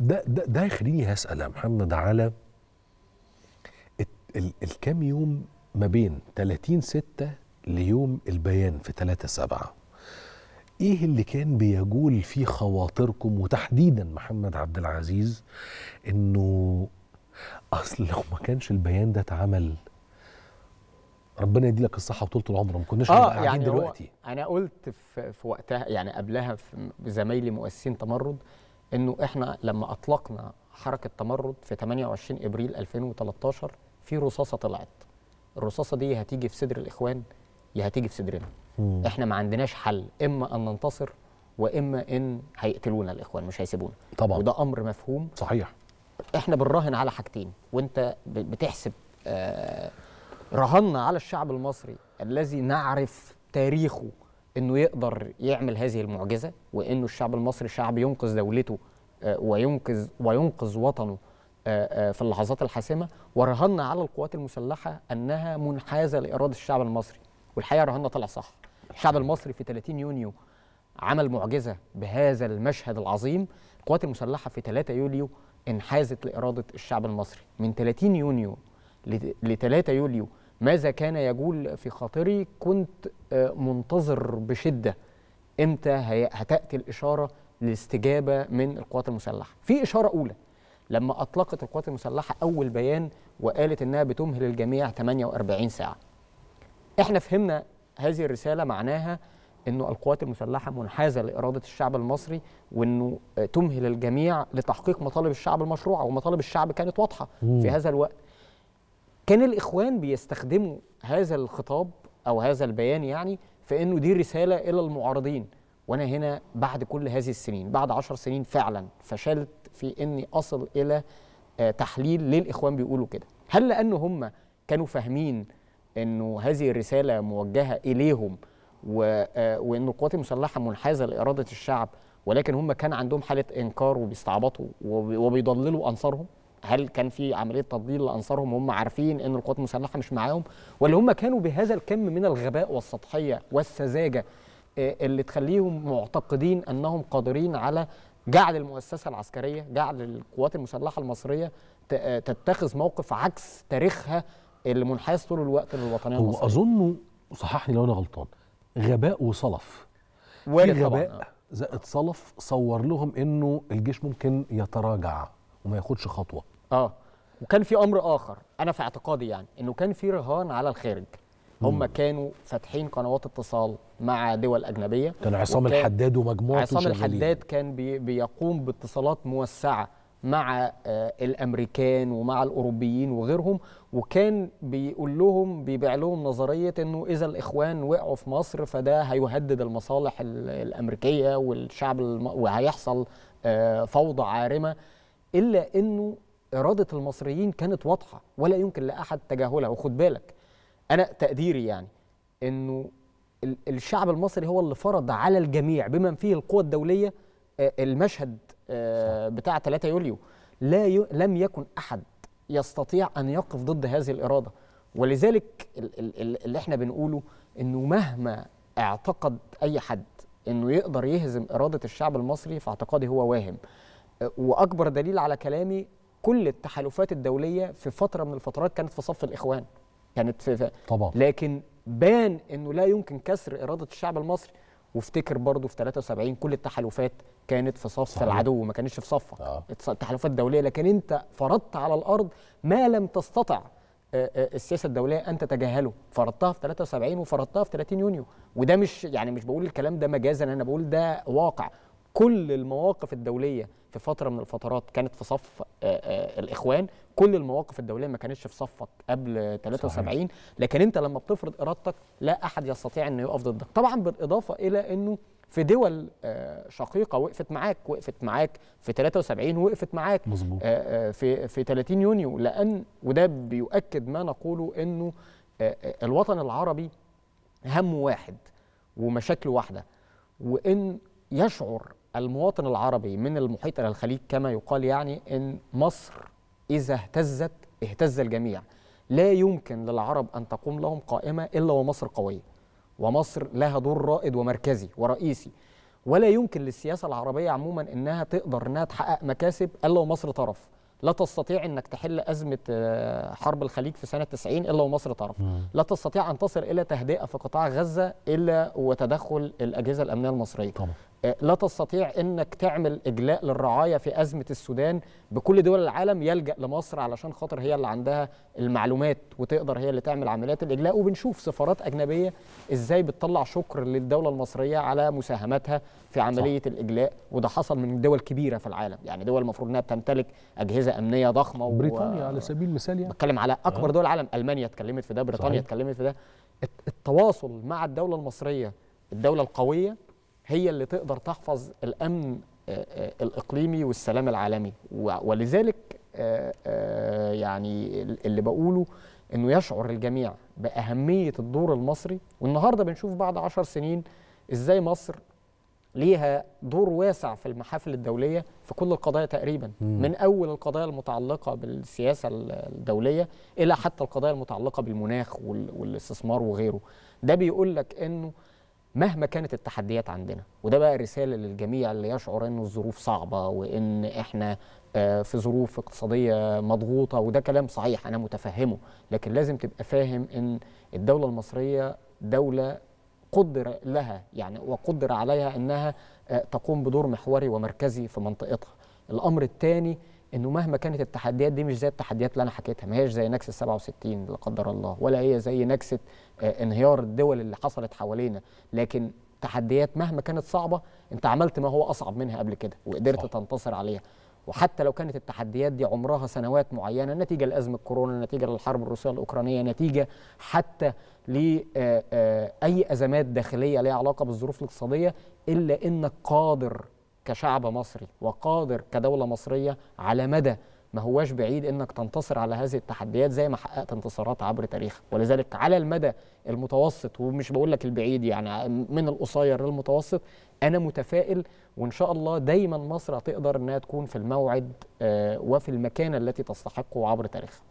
ده ده ده يخليني هسال يا محمد على الكام يوم ما بين 30 6 ليوم البيان في 3 7 ايه اللي كان بيجول في خواطركم وتحديدا محمد عبد العزيز انه اصل لو ما كانش البيان ده اتعمل ربنا يديلك الصحه وطول العمر ما كناش آه يعني دلوقتي انا قلت في, في وقتها يعني قبلها في زمايلي مؤسسين تمرد انه احنا لما اطلقنا حركه تمرد في 28 ابريل 2013 في رصاصه طلعت الرصاصه دي هتيجي في صدر الاخوان يا هتيجي في صدرنا احنا ما عندناش حل اما ان ننتصر واما ان هيقتلونا الاخوان مش هيسيبونا طبعا وده امر مفهوم صحيح احنا بنراهن على حاجتين وانت بتحسب آه رهنا على الشعب المصري الذي نعرف تاريخه انه يقدر يعمل هذه المعجزه وانه الشعب المصري شعب ينقذ دولته آه، وينقذ وينقذ وطنه آه، آه، في اللحظات الحاسمه ورهنا على القوات المسلحه انها منحازه لاراده الشعب المصري والحقيقه رهنا طلع صح الشعب المصري في 30 يونيو عمل معجزه بهذا المشهد العظيم القوات المسلحه في 3 يوليو انحازت لاراده الشعب المصري من 30 يونيو ل 3 يوليو ماذا كان يجول في خاطري كنت آه، منتظر بشدة امتى هتأتي الإشارة للاستجابة من القوات المسلحة في إشارة أولى لما أطلقت القوات المسلحة أول بيان وقالت إنها بتمهل الجميع 48 ساعة إحنا فهمنا هذه الرسالة معناها انه القوات المسلحه منحازه لاراده الشعب المصري وانه آه، تمهل الجميع لتحقيق مطالب الشعب المشروعه ومطالب الشعب كانت واضحه في هذا الوقت كان الاخوان بيستخدموا هذا الخطاب او هذا البيان يعني في انه دي رساله الى المعارضين وانا هنا بعد كل هذه السنين بعد عشر سنين فعلا فشلت في اني اصل الى آه، تحليل ليه الاخوان بيقولوا كده هل لان هم كانوا فاهمين انه هذه الرساله موجهه اليهم آه، وان القوات المسلحه منحازه لاراده الشعب ولكن هم كان عندهم حاله انكار وبيستعبطوا وبيضللوا انصارهم هل كان في عمليه تضليل لانصارهم هم عارفين ان القوات المسلحه مش معاهم ولا هم كانوا بهذا الكم من الغباء والسطحيه والسذاجه آه، اللي تخليهم معتقدين انهم قادرين على جعل المؤسسه العسكريه جعل القوات المسلحه المصريه آه، تتخذ موقف عكس تاريخها اللي منحاز طول الوقت للوطنيه المصريه اظن صححني لو انا غلطان غباء وصلف في غباء زائد صلف صور لهم انه الجيش ممكن يتراجع وما ياخدش خطوه اه وكان في امر اخر انا في اعتقادي يعني انه كان في رهان على الخارج هم كانوا فاتحين قنوات اتصال مع دول اجنبيه كان عصام الحداد ومجموعه عصام الحداد كان بي بيقوم باتصالات موسعه مع آه، الامريكان ومع الاوروبيين وغيرهم وكان بيقول لهم بيبيع لهم نظريه انه اذا الاخوان وقعوا في مصر فده هيهدد المصالح الامريكيه والشعب وهيحصل آه، فوضى عارمه الا انه اراده المصريين كانت واضحه ولا يمكن لاحد تجاهلها وخد بالك انا تقديري يعني انه الشعب المصري هو اللي فرض على الجميع بمن فيه القوى الدوليه آه، المشهد آه، بتاع 3 يوليو لا ي... لم يكن احد يستطيع ان يقف ضد هذه الاراده ولذلك اللي احنا بنقوله انه مهما اعتقد اي حد انه يقدر يهزم اراده الشعب المصري فاعتقادي هو واهم واكبر دليل على كلامي كل التحالفات الدوليه في فتره من الفترات كانت في صف الاخوان كانت في طبعا لكن بان انه لا يمكن كسر اراده الشعب المصري وافتكر برضه في 73 كل التحالفات كانت في صف صحيح. العدو ما كانتش في صفك آه. التحالفات الدوليه لكن انت فرضت على الارض ما لم تستطع آه، آه، السياسه الدوليه ان تتجاهله فرضتها في 73 وفرضتها في 30 يونيو وده مش يعني مش بقول الكلام ده مجازا انا بقول ده واقع كل المواقف الدوليه في فتره من الفترات كانت في صف آه، آه، الاخوان كل المواقف الدوليه ما كانتش في صفك قبل 73 لكن انت لما بتفرض ارادتك لا احد يستطيع انه يقف ضدك طبعا بالاضافه الى انه في دول آه، شقيقه وقفت معاك وقفت معاك في 73 وقفت معاك مزبوط. في في 30 يونيو لان وده بيؤكد ما نقوله انه الوطن العربي همه واحد ومشاكله واحده وان يشعر المواطن العربي من المحيط إلى الخليج كما يقال يعني إن مصر إذا اهتزت اهتز الجميع لا يمكن للعرب أن تقوم لهم قائمة إلا ومصر قوية ومصر لها دور رائد ومركزي ورئيسي ولا يمكن للسياسة العربية عموما إنها تقدر إنها تحقق مكاسب إلا ومصر طرف لا تستطيع انك تحل ازمه آه، حرب الخليج في سنه 90 الا ومصر طرف لا تستطيع ان تصل الى تهدئه في قطاع غزه الا وتدخل الاجهزه الامنيه المصريه طبعا. آه، لا تستطيع انك تعمل اجلاء للرعايه في ازمه السودان بكل دول العالم يلجا لمصر علشان خاطر هي اللي عندها المعلومات وتقدر هي اللي تعمل عمليات الاجلاء وبنشوف سفارات اجنبيه ازاي بتطلع شكر للدوله المصريه على مساهمتها في عمليه صح. الاجلاء وده حصل من دول كبيره في العالم يعني دول المفروض انها بتمتلك اجهزه امنيه ضخمه بريطانيا و... على سبيل المثال يعني بتكلم على اكبر أه. دول العالم المانيا اتكلمت في ده بريطانيا صحيح. اتكلمت في ده التواصل مع الدوله المصريه الدوله القويه هي اللي تقدر تحفظ الامن آه، آه، الاقليمي والسلام العالمي ولذلك آه، يعني اللي بقوله انه يشعر الجميع باهميه الدور المصري والنهارده بنشوف بعد عشر سنين ازاي مصر ليها دور واسع في المحافل الدوليه في كل القضايا تقريبا مم. من اول القضايا المتعلقه بالسياسه الدوليه الى حتى القضايا المتعلقه بالمناخ والاستثمار وغيره ده بيقول لك انه مهما كانت التحديات عندنا وده بقى رساله للجميع اللي يشعر ان الظروف صعبه وان احنا آه، في ظروف اقتصاديه مضغوطه وده كلام صحيح انا متفهمه لكن لازم تبقى فاهم ان الدوله المصريه دوله قدر لها يعني وقدر عليها انها آه، تقوم بدور محوري ومركزي في منطقتها الامر الثاني انه مهما كانت التحديات دي مش زي التحديات اللي انا حكيتها ما هيش زي نكسه 67 لا قدر الله ولا هي زي نكسه آه، انهيار الدول اللي حصلت حوالينا لكن تحديات مهما كانت صعبه انت عملت ما هو اصعب منها قبل كده وقدرت صح. تنتصر عليها وحتى لو كانت التحديات دي عمرها سنوات معينه نتيجه لازمه كورونا نتيجه للحرب الروسيه الاوكرانيه نتيجه حتى لاي آه، آه، ازمات داخليه ليها علاقه بالظروف الاقتصاديه الا انك قادر كشعب مصري وقادر كدولة مصرية على مدى ما هواش بعيد انك تنتصر على هذه التحديات زي ما حققت انتصارات عبر تاريخ ولذلك على المدى المتوسط ومش بقول لك البعيد يعني من القصير للمتوسط انا متفائل وان شاء الله دايما مصر هتقدر انها تكون في الموعد آه، وفي المكانه التي تستحقه عبر تاريخها